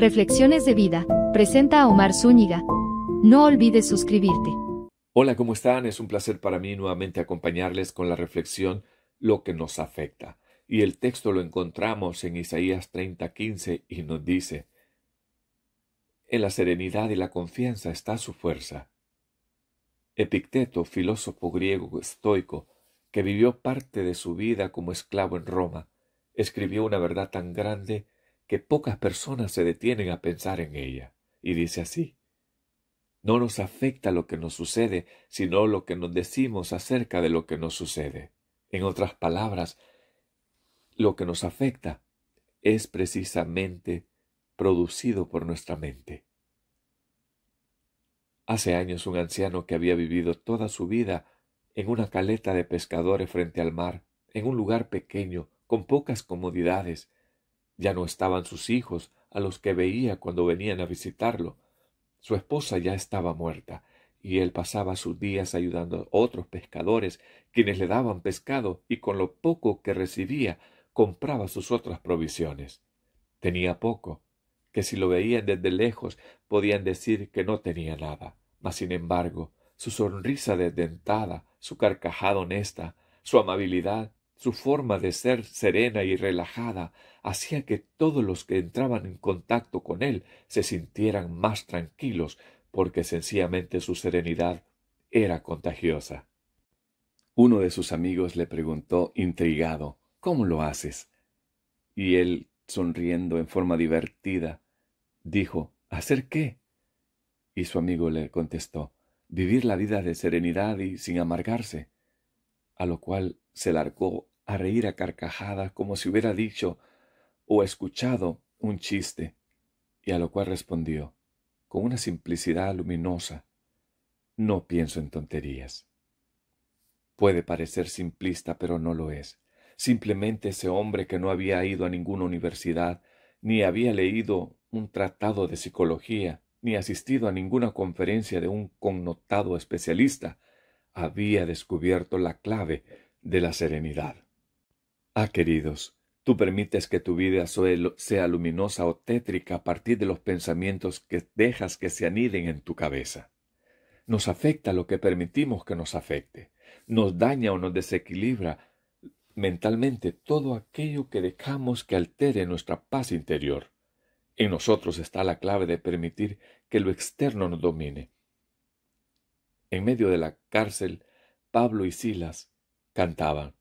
Reflexiones de Vida, presenta a Omar Zúñiga. No olvides suscribirte. Hola, ¿cómo están? Es un placer para mí nuevamente acompañarles con la reflexión Lo que nos afecta. Y el texto lo encontramos en Isaías 30:15 y nos dice, En la serenidad y la confianza está su fuerza. Epicteto, filósofo griego estoico, que vivió parte de su vida como esclavo en Roma, escribió una verdad tan grande que pocas personas se detienen a pensar en ella, y dice así No nos afecta lo que nos sucede, sino lo que nos decimos acerca de lo que nos sucede. En otras palabras, lo que nos afecta es precisamente producido por nuestra mente. Hace años un anciano que había vivido toda su vida en una caleta de pescadores frente al mar, en un lugar pequeño, con pocas comodidades, ya no estaban sus hijos, a los que veía cuando venían a visitarlo. Su esposa ya estaba muerta, y él pasaba sus días ayudando a otros pescadores, quienes le daban pescado, y con lo poco que recibía compraba sus otras provisiones. Tenía poco, que si lo veían desde lejos podían decir que no tenía nada. Mas sin embargo, su sonrisa desdentada, su carcajada honesta, su amabilidad su forma de ser serena y relajada hacía que todos los que entraban en contacto con él se sintieran más tranquilos, porque sencillamente su serenidad era contagiosa. Uno de sus amigos le preguntó, intrigado, ¿Cómo lo haces? Y él, sonriendo en forma divertida, dijo, ¿Hacer qué? Y su amigo le contestó, Vivir la vida de serenidad y sin amargarse. A lo cual se largó a reír a carcajadas como si hubiera dicho o escuchado un chiste, y a lo cual respondió, con una simplicidad luminosa, no pienso en tonterías. Puede parecer simplista, pero no lo es. Simplemente ese hombre que no había ido a ninguna universidad, ni había leído un tratado de psicología, ni asistido a ninguna conferencia de un connotado especialista, había descubierto la clave de la serenidad. Ah, queridos, tú permites que tu vida sea luminosa o tétrica a partir de los pensamientos que dejas que se aniden en tu cabeza. Nos afecta lo que permitimos que nos afecte. Nos daña o nos desequilibra mentalmente todo aquello que dejamos que altere nuestra paz interior. En nosotros está la clave de permitir que lo externo nos domine. En medio de la cárcel, Pablo y Silas cantaban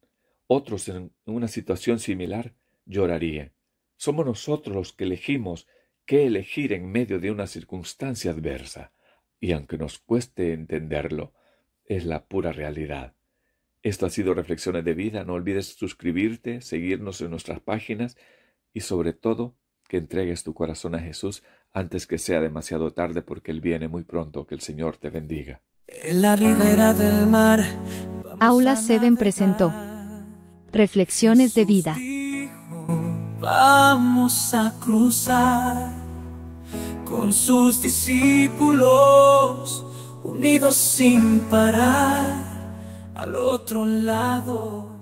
otros en una situación similar llorarían. Somos nosotros los que elegimos qué elegir en medio de una circunstancia adversa, y aunque nos cueste entenderlo, es la pura realidad. Esto ha sido Reflexiones de Vida. No olvides suscribirte, seguirnos en nuestras páginas y sobre todo que entregues tu corazón a Jesús antes que sea demasiado tarde porque Él viene muy pronto. Que el Señor te bendiga. la ribera del mar. Aula Seven presentó. Reflexiones de vida. Vamos a cruzar con sus discípulos, unidos sin parar al otro lado.